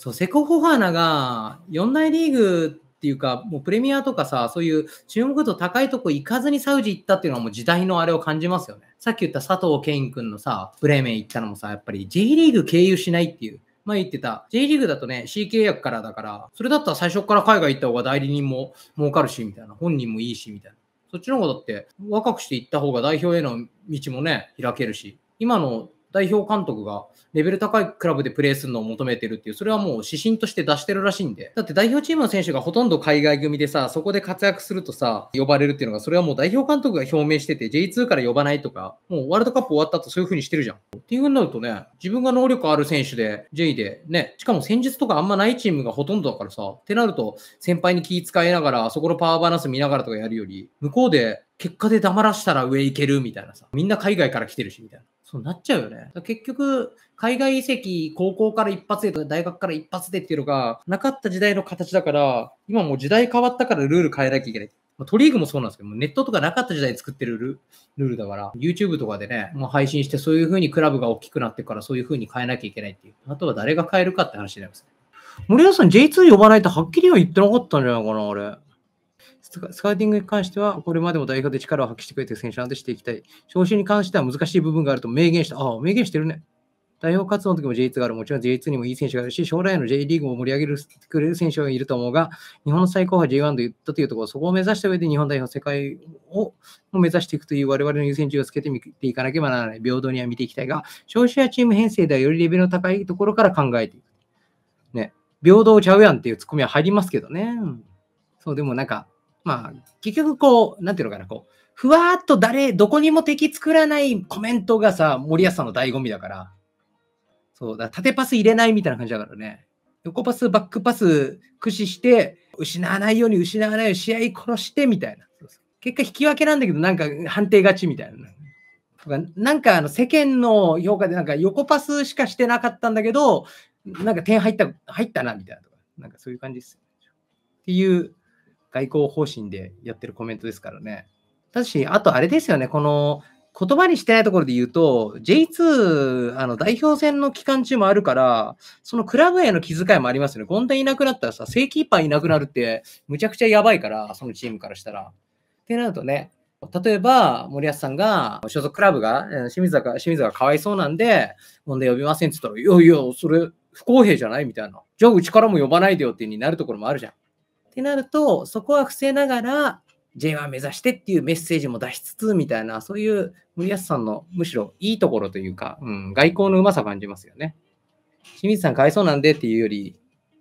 そう、セコ・ホファーナが4大リーグっていうか、もうプレミアとかさ、そういう注目度高いとこ行かずにサウジ行ったっていうのはもう時代のあれを感じますよね。さっき言った佐藤健君のさ、ブレーメン行ったのもさ、やっぱり J リーグ経由しないっていう。前言ってた J リーグだとね C 契約からだからそれだったら最初から海外行った方が代理人も儲かるしみたいな本人もいいしみたいなそっちの方だって若くして行った方が代表への道もね開けるし今の代表監督がレベル高いクラブでプレーするのを求めてるっていう、それはもう指針として出してるらしいんで。だって代表チームの選手がほとんど海外組でさ、そこで活躍するとさ、呼ばれるっていうのが、それはもう代表監督が表明してて、J2 から呼ばないとか、もうワールドカップ終わった後そういう風にしてるじゃん。っていう風になるとね、自分が能力ある選手で、J で、ね、しかも戦術とかあんまないチームがほとんどだからさ、ってなると、先輩に気遣いながら、そこのパワーバランス見ながらとかやるより、向こうで結果で黙らしたら上行けるみたいなさ、みんな海外から来てるし、みたいな。そうなっちゃうよね。結局、海外移籍、高校から一発でとか、大学から一発でっていうのが、なかった時代の形だから、今もう時代変わったからルール変えなきゃいけない。まトリーグもそうなんですけど、ネットとかなかった時代作ってるルルールだから、YouTube とかでね、もう配信して、そういう風にクラブが大きくなってから、そういう風に変えなきゃいけないっていう。あとは誰が変えるかって話になりますね。森田さん、J2 呼ばないとはっきりは言ってなかったんじゃないかな、あれ。スカーティングに関しては、これまでも代表で力を発揮してくれてる選手なんでしていきたい。招集に関しては難しい部分があると明言した。ああ、明言してるね。代表活動の時も J2 がある。もちろん J2 にもいい選手があるし、将来の J リーグも盛り上げるくれる選手がいると思うが、日本の最高は J1 と言ったというところ、そこを目指した上で日本代表世界を目指していくという我々の優先順位をつけてみていかなければならない。平等には見ていきたいが、招集やチーム編成ではよりレベルの高いところから考えていく。ね。平等ちゃうやんっていうツッコミは入りますけどね。そう、でもなんか、まあ、結局こう、なんていうのかな、こう、ふわーっと誰、どこにも敵作らないコメントがさ、森保さんの醍醐味だから。そう、だ縦パス入れないみたいな感じだからね。横パス、バックパス駆使して、失わないように失わないように試合殺してみたいな。結果引き分けなんだけど、なんか判定勝ちみたいな。なんかあの世間の評価でなんか横パスしかしてなかったんだけど、なんか点入った、入ったなみたいなとか、なんかそういう感じです。っていう外交方針でやってるコメントですからね。ただし、あとあれですよね、この言葉にしてないところで言うと、J2 あの代表戦の期間中もあるから、そのクラブへの気遣いもありますよね。ゴンダいなくなったらさ、正規一般いなくなるって、むちゃくちゃやばいから、そのチームからしたら。ってなるとね、例えば森保さんが、所属クラブが、清水が清水がかわいそうなんで、問題呼びませんって言ったら、いやいや、それ不公平じゃないみたいな。じゃあ、うちからも呼ばないでよってになるところもあるじゃん。ってなると、そこは伏せながら J1 目指してっていうメッセージも出しつつみたいな、そういう森保さんのむしろいいところというか、うん、外交のうまさ感じますよね。清水さんかわいそうなんでっていうより、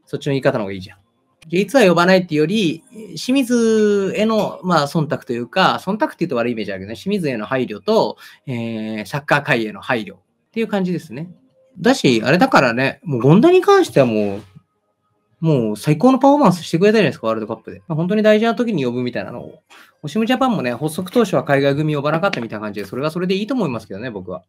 そっちの言い方の方がいいじゃん。実は呼ばないっていうより、清水への、まあ、忖度というか、忖度って言うと悪いイメージあるけどね、清水への配慮と、えー、サッカー界への配慮っていう感じですね。だし、あれだからね、もう権田に関してはもう、もう最高のパフォーマンスしてくれたじゃないですか、ワールドカップで。ま本当に大事な時に呼ぶみたいなのを。オシムジャパンもね、発足当初は海外組呼ばなかったみたいな感じで、それはそれでいいと思いますけどね、僕は。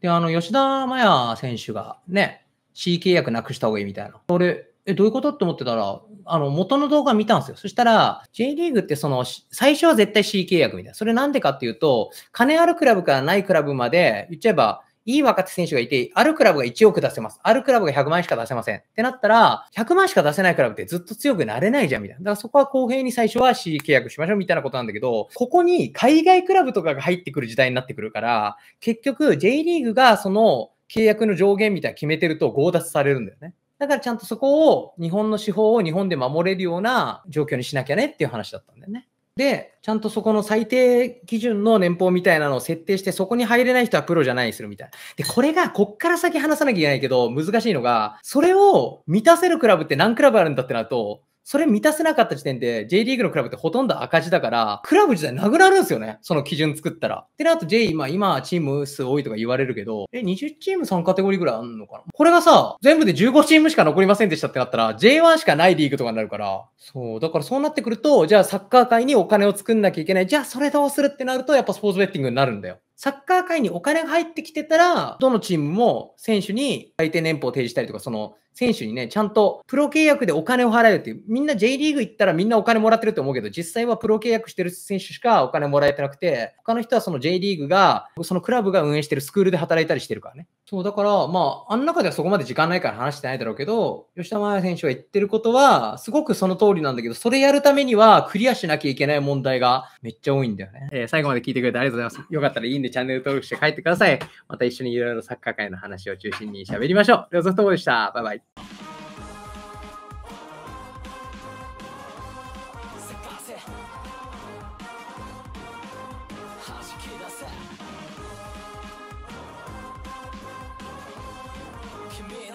で、あの、吉田麻也選手がね、C 契約なくした方がいいみたいな。俺、え、どういうことって思ってたら、あの、元の動画見たんですよ。そしたら、J リーグってその、最初は絶対 C 契約みたいな。それなんでかっていうと、金あるクラブからないクラブまで、言っちゃえば、いい若手選手がいて、あるクラブが1億出せます。あるクラブが100万円しか出せません。ってなったら、100万しか出せないクラブってずっと強くなれないじゃん、みたいな。だからそこは公平に最初は C 契約しましょう、みたいなことなんだけど、ここに海外クラブとかが入ってくる時代になってくるから、結局 J リーグがその契約の上限みたいな決めてると強奪されるんだよね。だからちゃんとそこを日本の司法を日本で守れるような状況にしなきゃねっていう話だったんだよね。で、ちゃんとそこの最低基準の年俸みたいなのを設定して、そこに入れない人はプロじゃないにするみたいな。で、これが、こっから先話さなきゃいけないけど、難しいのが、それを満たせるクラブって何クラブあるんだってなると、それ満たせなかった時点で J リーグのクラブってほとんど赤字だから、クラブ自体なくなるんですよね。その基準作ったら。ってなると J、まあ今チーム数多いとか言われるけど、え、20チーム3カテゴリーぐらいあんのかなこれがさ、全部で15チームしか残りませんでしたってなったら、J1 しかないリーグとかになるから、そう、だからそうなってくると、じゃあサッカー界にお金を作んなきゃいけない。じゃあそれどうするってなると、やっぱスポーツベッティングになるんだよ。サッカー界にお金が入ってきてたら、どのチームも選手に相手年俸を提示したりとか、その選手にね、ちゃんとプロ契約でお金を払えるっていう、みんな J リーグ行ったらみんなお金もらってると思うけど、実際はプロ契約してる選手しかお金もらえてなくて、他の人はその J リーグが、そのクラブが運営してるスクールで働いたりしてるからね。そう、だから、まあ、あの中ではそこまで時間ないから話してないだろうけど、吉田麻也選手が言ってることは、すごくその通りなんだけど、それやるためにはクリアしなきゃいけない問題がめっちゃ多いんだよね。えー、最後まで聞いてくれてありがとうございます。よかったらいいんでチャンネル登録して帰ってください。また一緒にいろいろサッカー界の話を中心に喋りましょう。両方ともでした。バイバイ。。君の